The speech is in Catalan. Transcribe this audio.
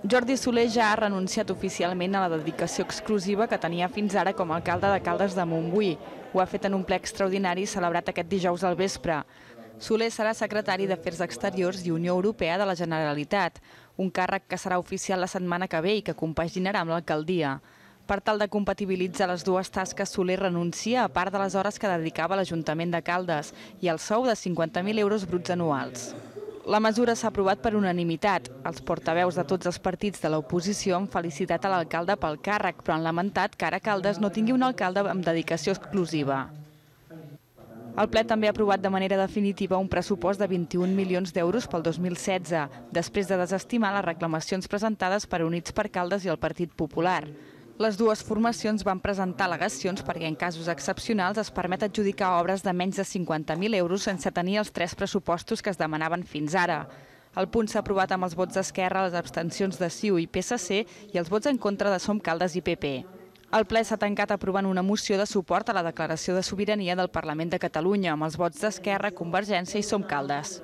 Jordi Soler ja ha renunciat oficialment a la dedicació exclusiva que tenia fins ara com a alcalde de Caldes de Montbui. Ho ha fet en un ple extraordinari celebrat aquest dijous al vespre. Soler serà secretari d'Afers Exteriors i Unió Europea de la Generalitat, un càrrec que serà oficial la setmana que ve i que compaginarà amb l'alcaldia. Per tal de compatibilitzar les dues tasques, Soler renuncia a part de les hores que dedicava l'Ajuntament de Caldes i al sou de 50.000 euros bruts anuals. La mesura s'ha aprovat per unanimitat. Els portaveus de tots els partits de l'oposició han felicitat a l'alcalde pel càrrec, però han lamentat que ara Caldes no tingui un alcalde amb dedicació exclusiva. El ple també ha aprovat de manera definitiva un pressupost de 21 milions d'euros pel 2016, després de desestimar les reclamacions presentades per Units per Caldes i el Partit Popular. Les dues formacions van presentar al·legacions perquè en casos excepcionals es permet adjudicar obres de menys de 50.000 euros sense tenir els tres pressupostos que es demanaven fins ara. El punt s'ha aprovat amb els vots d'Esquerra, les abstencions de CiU i PSC i els vots en contra de Som Caldes i PP. El ple s'ha tancat aprovant una moció de suport a la declaració de sobirania del Parlament de Catalunya amb els vots d'Esquerra, Convergència i Som Caldes.